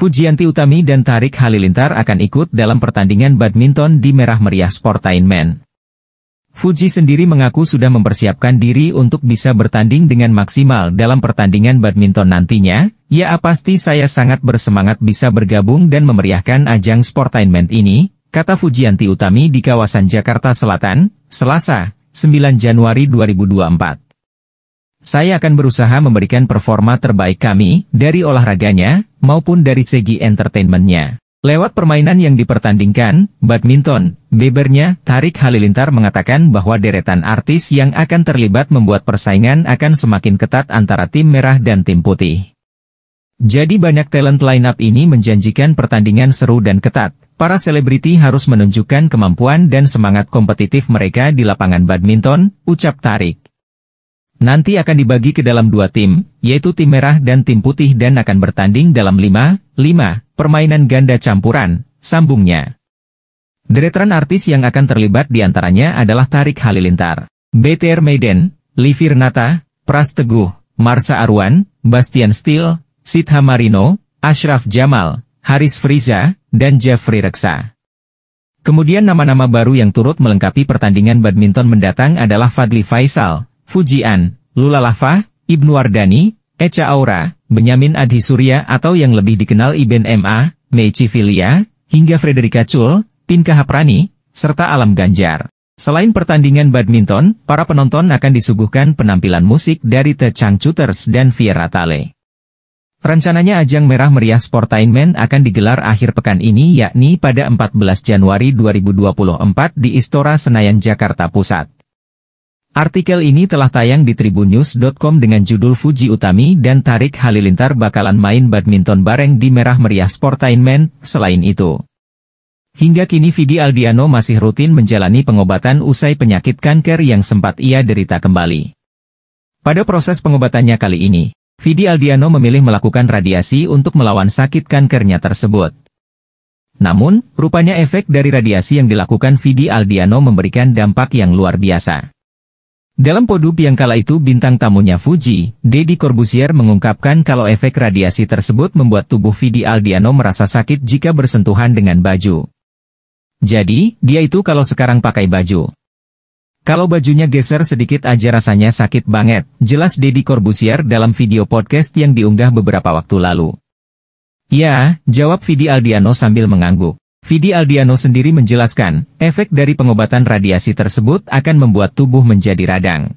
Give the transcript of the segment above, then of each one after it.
Fujianti Utami dan Tarik Halilintar akan ikut dalam pertandingan badminton di Merah Meriah Sportainment. Fuji sendiri mengaku sudah mempersiapkan diri untuk bisa bertanding dengan maksimal dalam pertandingan badminton nantinya, ya pasti saya sangat bersemangat bisa bergabung dan memeriahkan ajang Sportainment ini, kata Fujianti Utami di kawasan Jakarta Selatan, Selasa, 9 Januari 2024. Saya akan berusaha memberikan performa terbaik kami dari olahraganya, maupun dari segi entertainmentnya. Lewat permainan yang dipertandingkan, badminton, bebernya, Tarik Halilintar mengatakan bahwa deretan artis yang akan terlibat membuat persaingan akan semakin ketat antara tim merah dan tim putih. Jadi banyak talent lineup ini menjanjikan pertandingan seru dan ketat. Para selebriti harus menunjukkan kemampuan dan semangat kompetitif mereka di lapangan badminton, ucap Tarik. Nanti akan dibagi ke dalam dua tim, yaitu tim merah dan tim putih dan akan bertanding dalam 5, 5, permainan ganda campuran, sambungnya. Deretan artis yang akan terlibat diantaranya adalah Tarik Halilintar, BTR Maiden, Livir Nata, Pras Teguh, Marsa Arwan, Bastian Steel, Sita Marino, Ashraf Jamal, Haris Friza, dan Jeffrey Reksa. Kemudian nama-nama baru yang turut melengkapi pertandingan badminton mendatang adalah Fadli Faisal, Fujian, Lula Lava, Ibnu Wardani, Echa Aura, Benyamin Adi Surya atau yang lebih dikenal Iben M.A., Meici Filia, hingga Frederica Chul, Pinka Haprani, serta Alam Ganjar. Selain pertandingan badminton, para penonton akan disuguhkan penampilan musik dari The Changcuters dan Fiera Tale. Rencananya ajang Merah Meriah Sportainment akan digelar akhir pekan ini yakni pada 14 Januari 2024 di Istora Senayan Jakarta Pusat. Artikel ini telah tayang di tribunnews.com dengan judul Fuji Utami dan Tarik Halilintar bakalan main badminton bareng di Merah Meriah Sportainment, selain itu. Hingga kini Vidi Aldiano masih rutin menjalani pengobatan usai penyakit kanker yang sempat ia derita kembali. Pada proses pengobatannya kali ini, Vidi Aldiano memilih melakukan radiasi untuk melawan sakit kankernya tersebut. Namun, rupanya efek dari radiasi yang dilakukan Vidi Aldiano memberikan dampak yang luar biasa. Dalam podub yang kala itu bintang tamunya Fuji, Deddy Corbusier mengungkapkan kalau efek radiasi tersebut membuat tubuh Vidi Aldiano merasa sakit jika bersentuhan dengan baju. Jadi, dia itu kalau sekarang pakai baju. Kalau bajunya geser sedikit aja rasanya sakit banget, jelas Deddy Corbusier dalam video podcast yang diunggah beberapa waktu lalu. Ya, jawab Vidi Aldiano sambil mengangguk. Vidi Aldiano sendiri menjelaskan, efek dari pengobatan radiasi tersebut akan membuat tubuh menjadi radang.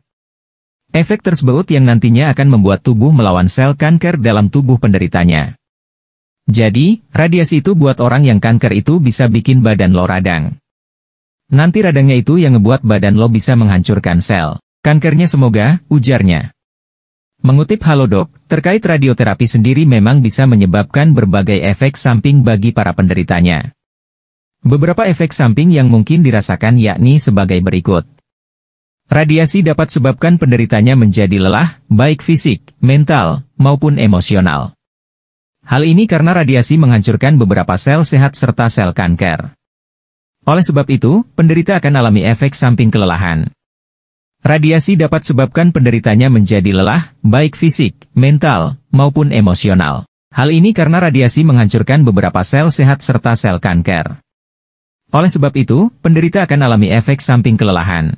Efek tersebut yang nantinya akan membuat tubuh melawan sel kanker dalam tubuh penderitanya. Jadi, radiasi itu buat orang yang kanker itu bisa bikin badan lo radang. Nanti radangnya itu yang ngebuat badan lo bisa menghancurkan sel. Kankernya semoga, ujarnya. Mengutip Halodoc, terkait radioterapi sendiri memang bisa menyebabkan berbagai efek samping bagi para penderitanya. Beberapa efek samping yang mungkin dirasakan yakni sebagai berikut. Radiasi dapat sebabkan penderitanya menjadi lelah, baik fisik, mental, maupun emosional. Hal ini karena radiasi menghancurkan beberapa sel sehat serta sel kanker. Oleh sebab itu, penderita akan alami efek samping kelelahan. Radiasi dapat sebabkan penderitanya menjadi lelah, baik fisik, mental, maupun emosional. Hal ini karena radiasi menghancurkan beberapa sel sehat serta sel kanker. Oleh sebab itu, penderita akan alami efek samping kelelahan.